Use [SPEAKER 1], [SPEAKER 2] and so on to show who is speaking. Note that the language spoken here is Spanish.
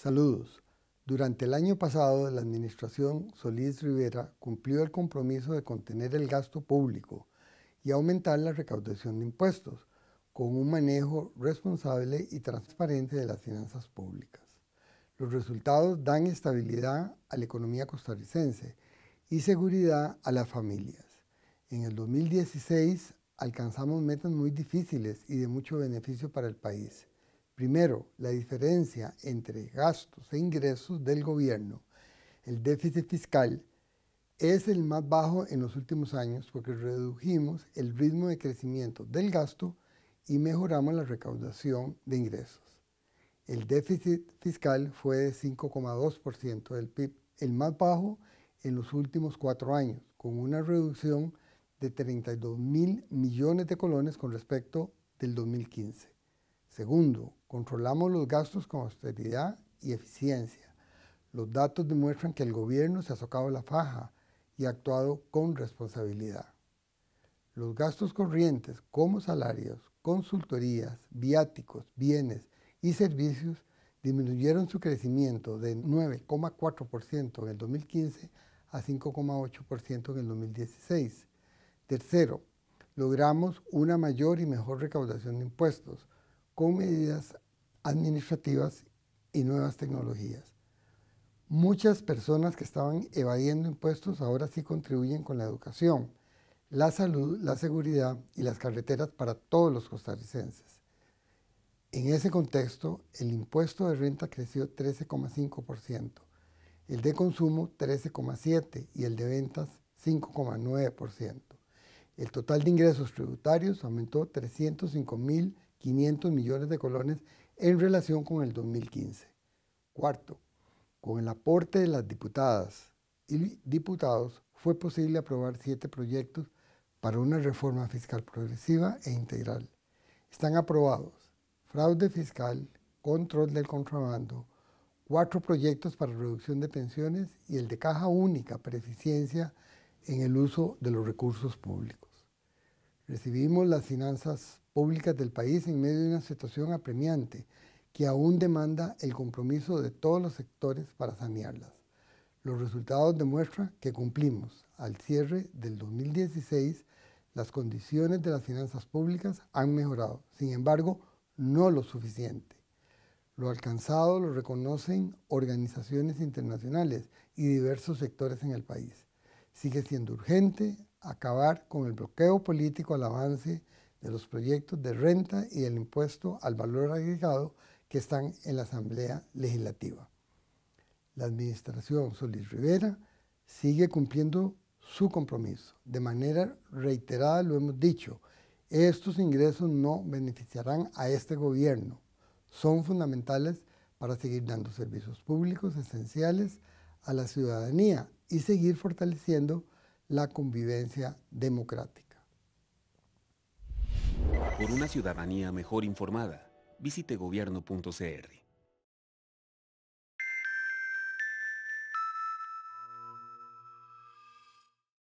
[SPEAKER 1] Saludos. Durante el año pasado, la Administración Solís Rivera cumplió el compromiso de contener el gasto público y aumentar la recaudación de impuestos, con un manejo responsable y transparente de las finanzas públicas. Los resultados dan estabilidad a la economía costarricense y seguridad a las familias. En el 2016 alcanzamos metas muy difíciles y de mucho beneficio para el país Primero, la diferencia entre gastos e ingresos del gobierno. El déficit fiscal es el más bajo en los últimos años porque redujimos el ritmo de crecimiento del gasto y mejoramos la recaudación de ingresos. El déficit fiscal fue de 5,2% del PIB, el más bajo en los últimos cuatro años, con una reducción de 32 mil millones de colones con respecto del 2015. Segundo, Controlamos los gastos con austeridad y eficiencia. Los datos demuestran que el gobierno se ha socado la faja y ha actuado con responsabilidad. Los gastos corrientes como salarios, consultorías, viáticos, bienes y servicios disminuyeron su crecimiento de 9,4% en el 2015 a 5,8% en el 2016. Tercero, logramos una mayor y mejor recaudación de impuestos con medidas administrativas y nuevas tecnologías. Muchas personas que estaban evadiendo impuestos ahora sí contribuyen con la educación, la salud, la seguridad y las carreteras para todos los costarricenses. En ese contexto, el impuesto de renta creció 13,5%, el de consumo 13,7% y el de ventas 5,9%. El total de ingresos tributarios aumentó 305 mil 500 millones de colones en relación con el 2015. Cuarto, con el aporte de las diputadas y diputados fue posible aprobar siete proyectos para una reforma fiscal progresiva e integral. Están aprobados fraude fiscal, control del contrabando, cuatro proyectos para reducción de pensiones y el de caja única para eficiencia en el uso de los recursos públicos. Recibimos las finanzas públicas del país en medio de una situación apremiante que aún demanda el compromiso de todos los sectores para sanearlas. Los resultados demuestran que cumplimos. Al cierre del 2016, las condiciones de las finanzas públicas han mejorado, sin embargo, no lo suficiente. Lo alcanzado lo reconocen organizaciones internacionales y diversos sectores en el país. Sigue siendo urgente acabar con el bloqueo político al avance de los proyectos de renta y el impuesto al valor agregado que están en la Asamblea Legislativa. La Administración Solís Rivera sigue cumpliendo su compromiso. De manera reiterada lo hemos dicho, estos ingresos no beneficiarán a este gobierno. Son fundamentales para seguir dando servicios públicos esenciales a la ciudadanía y seguir fortaleciendo la convivencia democrática. una ciudadanía mejor informada, visite gobierno.cr.